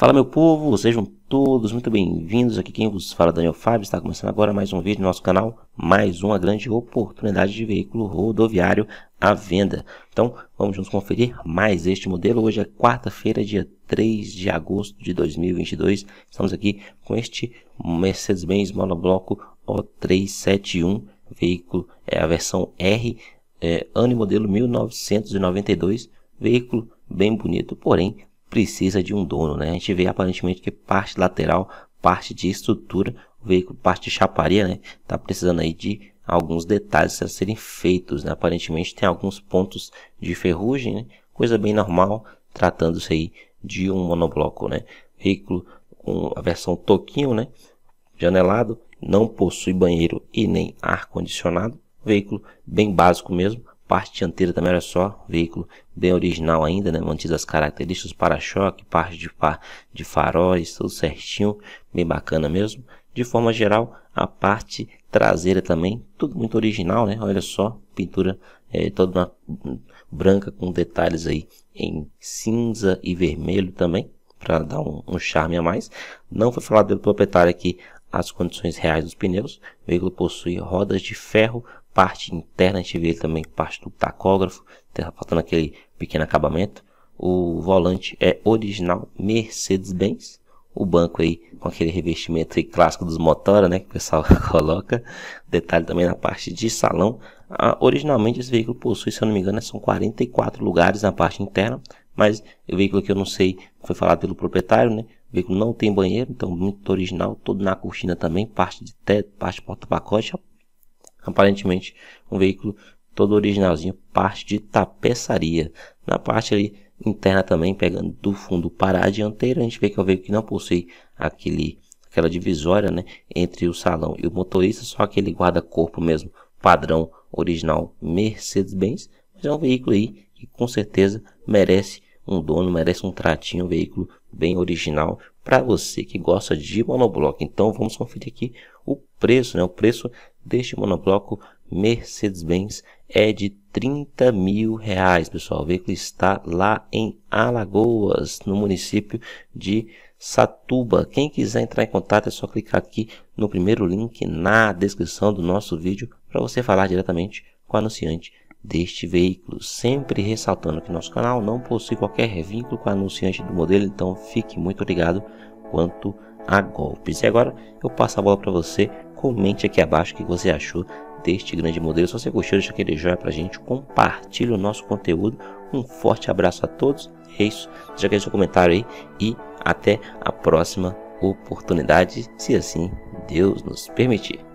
Fala meu povo, sejam todos muito bem-vindos. Aqui quem vos fala Daniel Fábio, está começando agora mais um vídeo no nosso canal, mais uma grande oportunidade de veículo rodoviário à venda. Então, vamos nos conferir mais este modelo. Hoje é quarta-feira, dia 3 de agosto de 2022. Estamos aqui com este Mercedes-Benz monobloco O371, veículo é a versão R, é, ano e modelo 1992, veículo bem bonito, porém precisa de um dono, né? A gente vê aparentemente que parte lateral, parte de estrutura, o veículo, parte de chaparia, né? Tá precisando aí de alguns detalhes a serem feitos, né? Aparentemente tem alguns pontos de ferrugem, né? Coisa bem normal, tratando-se aí de um monobloco, né? Veículo com a versão toquinho, né? Janelado, não possui banheiro e nem ar condicionado, veículo bem básico mesmo, Parte dianteira também, olha só, veículo bem original ainda, né? Mantido as características, para-choque, parte de, de faróis, tudo certinho, bem bacana mesmo. De forma geral, a parte traseira também, tudo muito original, né? Olha só, pintura é, toda branca com detalhes aí em cinza e vermelho também, para dar um, um, charme a mais. Não foi falado pelo proprietário aqui as condições reais dos pneus. O veículo possui rodas de ferro parte interna a gente vê também parte do tacógrafo, tá faltando aquele pequeno acabamento. O volante é original Mercedes-Benz. O banco aí com aquele revestimento aí clássico dos motora, né, que o pessoal coloca. Detalhe também na parte de salão. Ah, originalmente esse veículo possui, se eu não me engano, são 44 lugares na parte interna, mas o veículo que eu não sei, foi falado pelo proprietário, né? O veículo não tem banheiro, então muito original, todo na cortina também, parte de teto, parte de porta-pacote, aparentemente um veículo todo originalzinho, parte de tapeçaria. Na parte ali interna também, pegando do fundo para a dianteira, a gente vê que é um veículo que não possui aquele, aquela divisória né, entre o salão e o motorista, só aquele guarda-corpo mesmo, padrão original Mercedes-Benz, mas é um veículo aí que com certeza merece um dono, merece um tratinho, um veículo bem original, para você que gosta de monobloco. Então vamos conferir aqui o preço, né? O preço deste monobloco Mercedes-Benz é de 30 mil reais, pessoal. O veículo está lá em Alagoas, no município de Satuba. Quem quiser entrar em contato é só clicar aqui no primeiro link na descrição do nosso vídeo para você falar diretamente com o anunciante deste veículo, sempre ressaltando que nosso canal não possui qualquer vínculo com anunciante do modelo, então fique muito ligado quanto a golpes. E agora eu passo a bola para você, comente aqui abaixo o que você achou deste grande modelo. Se você gostou, deixa aquele joinha para a gente, compartilhe o nosso conteúdo. Um forte abraço a todos, é isso, deixa aquele seu comentário aí e até a próxima oportunidade, se assim Deus nos permitir.